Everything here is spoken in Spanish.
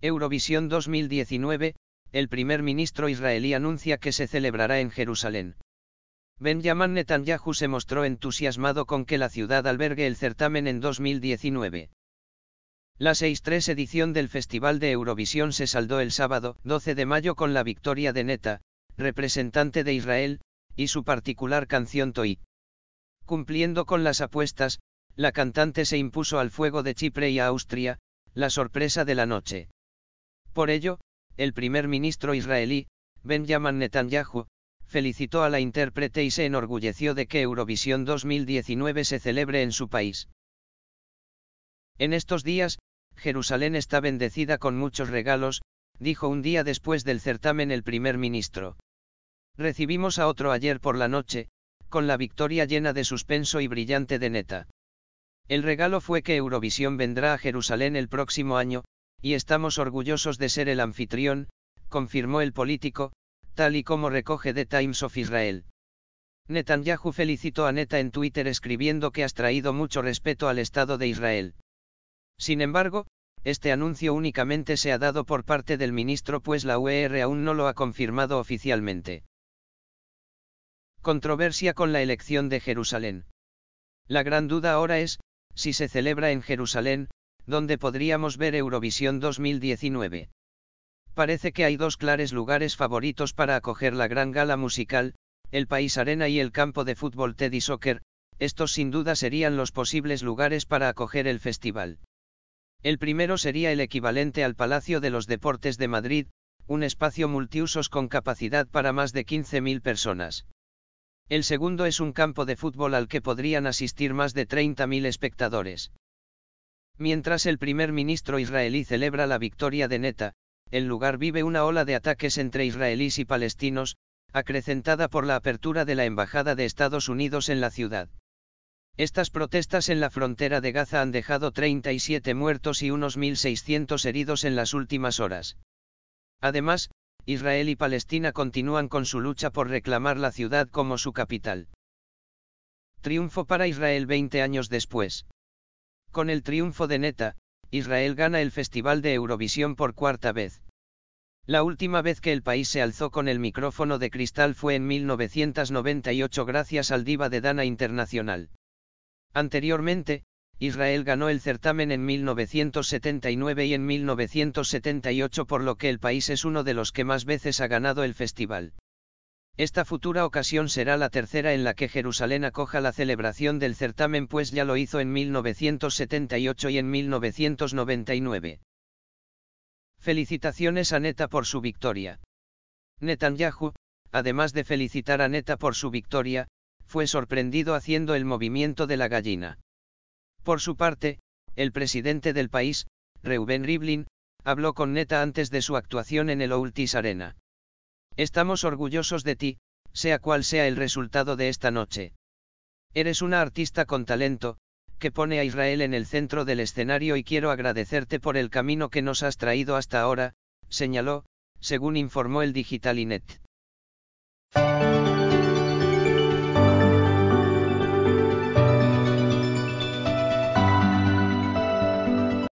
Eurovisión 2019, el primer ministro israelí anuncia que se celebrará en Jerusalén. Benjamin Netanyahu se mostró entusiasmado con que la ciudad albergue el certamen en 2019. La 6-3 edición del Festival de Eurovisión se saldó el sábado 12 de mayo con la victoria de Neta, representante de Israel, y su particular canción Toí. Cumpliendo con las apuestas, la cantante se impuso al fuego de Chipre y Austria, la sorpresa de la noche. Por ello, el primer ministro israelí, Benjamin Netanyahu, felicitó a la intérprete y se enorgulleció de que Eurovisión 2019 se celebre en su país. En estos días, Jerusalén está bendecida con muchos regalos, dijo un día después del certamen el primer ministro. Recibimos a otro ayer por la noche, con la victoria llena de suspenso y brillante de neta. El regalo fue que Eurovisión vendrá a Jerusalén el próximo año, y estamos orgullosos de ser el anfitrión, confirmó el político, tal y como recoge The Times of Israel. Netanyahu felicitó a Neta en Twitter escribiendo que has traído mucho respeto al Estado de Israel. Sin embargo, este anuncio únicamente se ha dado por parte del ministro pues la UER aún no lo ha confirmado oficialmente. Controversia con la elección de Jerusalén. La gran duda ahora es, si se celebra en Jerusalén, donde podríamos ver Eurovisión 2019. Parece que hay dos clares lugares favoritos para acoger la gran gala musical, el País Arena y el campo de fútbol Teddy Soccer, estos sin duda serían los posibles lugares para acoger el festival. El primero sería el equivalente al Palacio de los Deportes de Madrid, un espacio multiusos con capacidad para más de 15.000 personas. El segundo es un campo de fútbol al que podrían asistir más de 30.000 espectadores. Mientras el primer ministro israelí celebra la victoria de Neta, el lugar vive una ola de ataques entre israelíes y palestinos, acrecentada por la apertura de la Embajada de Estados Unidos en la ciudad. Estas protestas en la frontera de Gaza han dejado 37 muertos y unos 1.600 heridos en las últimas horas. Además, Israel y Palestina continúan con su lucha por reclamar la ciudad como su capital. Triunfo para Israel 20 años después. Con el triunfo de Neta, Israel gana el Festival de Eurovisión por cuarta vez. La última vez que el país se alzó con el micrófono de cristal fue en 1998 gracias al diva de Dana Internacional. Anteriormente, Israel ganó el certamen en 1979 y en 1978 por lo que el país es uno de los que más veces ha ganado el festival. Esta futura ocasión será la tercera en la que Jerusalén acoja la celebración del certamen, pues ya lo hizo en 1978 y en 1999. Felicitaciones a Neta por su victoria. Netanyahu, además de felicitar a Neta por su victoria, fue sorprendido haciendo el movimiento de la gallina. Por su parte, el presidente del país, Reuben Rivlin, habló con Neta antes de su actuación en el Oultis Arena. Estamos orgullosos de ti, sea cual sea el resultado de esta noche. Eres una artista con talento, que pone a Israel en el centro del escenario y quiero agradecerte por el camino que nos has traído hasta ahora, señaló, según informó el Digital Inet.